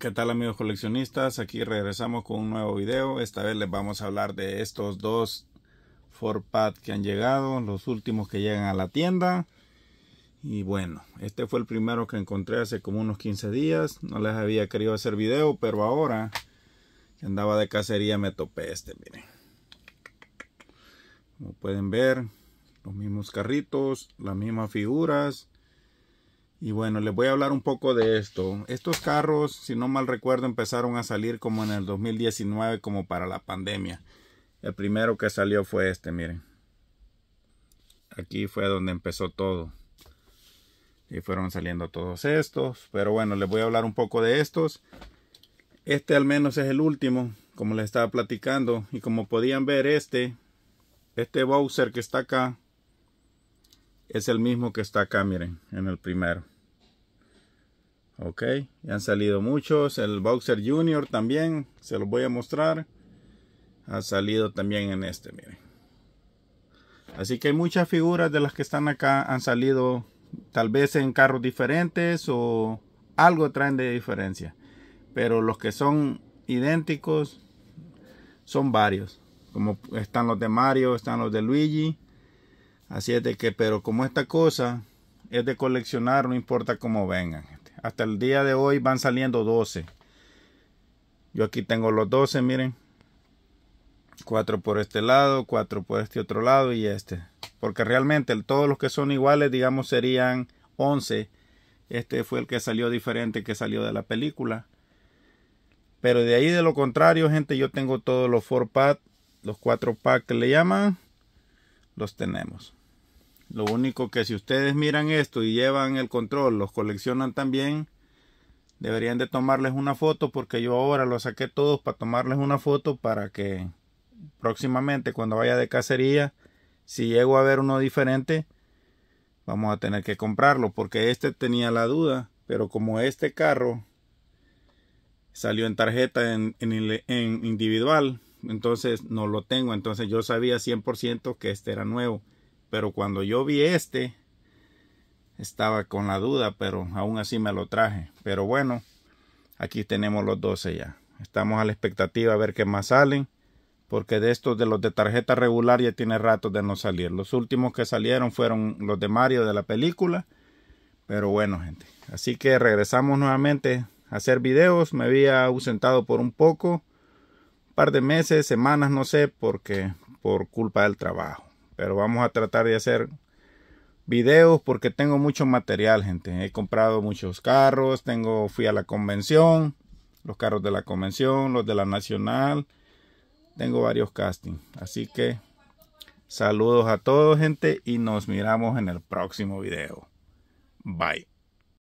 ¿Qué tal amigos coleccionistas? Aquí regresamos con un nuevo video. Esta vez les vamos a hablar de estos dos forpad que han llegado, los últimos que llegan a la tienda. Y bueno, este fue el primero que encontré hace como unos 15 días. No les había querido hacer video, pero ahora que andaba de cacería me topé este, miren. Como pueden ver, los mismos carritos, las mismas figuras y bueno, les voy a hablar un poco de esto. Estos carros, si no mal recuerdo, empezaron a salir como en el 2019, como para la pandemia. El primero que salió fue este, miren. Aquí fue donde empezó todo. Y fueron saliendo todos estos. Pero bueno, les voy a hablar un poco de estos. Este al menos es el último, como les estaba platicando. Y como podían ver, este, este Bowser que está acá, es el mismo que está acá, miren, en el primero. Ok, han salido muchos. El Boxer Junior también, se los voy a mostrar. Ha salido también en este, miren. Así que hay muchas figuras de las que están acá han salido tal vez en carros diferentes o algo traen de diferencia. Pero los que son idénticos son varios. Como están los de Mario, están los de Luigi Así es de que, pero como esta cosa es de coleccionar, no importa cómo vengan. Hasta el día de hoy van saliendo 12. Yo aquí tengo los 12, miren. 4 por este lado, 4 por este otro lado y este. Porque realmente todos los que son iguales, digamos, serían 11. Este fue el que salió diferente, que salió de la película. Pero de ahí de lo contrario, gente, yo tengo todos los 4 pack, los cuatro pack que le llaman, los tenemos. Lo único que si ustedes miran esto y llevan el control, los coleccionan también, deberían de tomarles una foto porque yo ahora lo saqué todos para tomarles una foto para que próximamente cuando vaya de cacería, si llego a ver uno diferente, vamos a tener que comprarlo porque este tenía la duda, pero como este carro salió en tarjeta en, en individual, entonces no lo tengo, entonces yo sabía 100% que este era nuevo. Pero cuando yo vi este, estaba con la duda, pero aún así me lo traje. Pero bueno, aquí tenemos los 12 ya. Estamos a la expectativa a ver qué más salen. Porque de estos, de los de tarjeta regular, ya tiene rato de no salir. Los últimos que salieron fueron los de Mario de la película. Pero bueno, gente. Así que regresamos nuevamente a hacer videos. Me había ausentado por un poco. Un par de meses, semanas, no sé, porque por culpa del trabajo. Pero vamos a tratar de hacer videos porque tengo mucho material, gente. He comprado muchos carros, tengo fui a la convención, los carros de la convención, los de la nacional. Tengo varios castings, así que saludos a todos, gente, y nos miramos en el próximo video. Bye.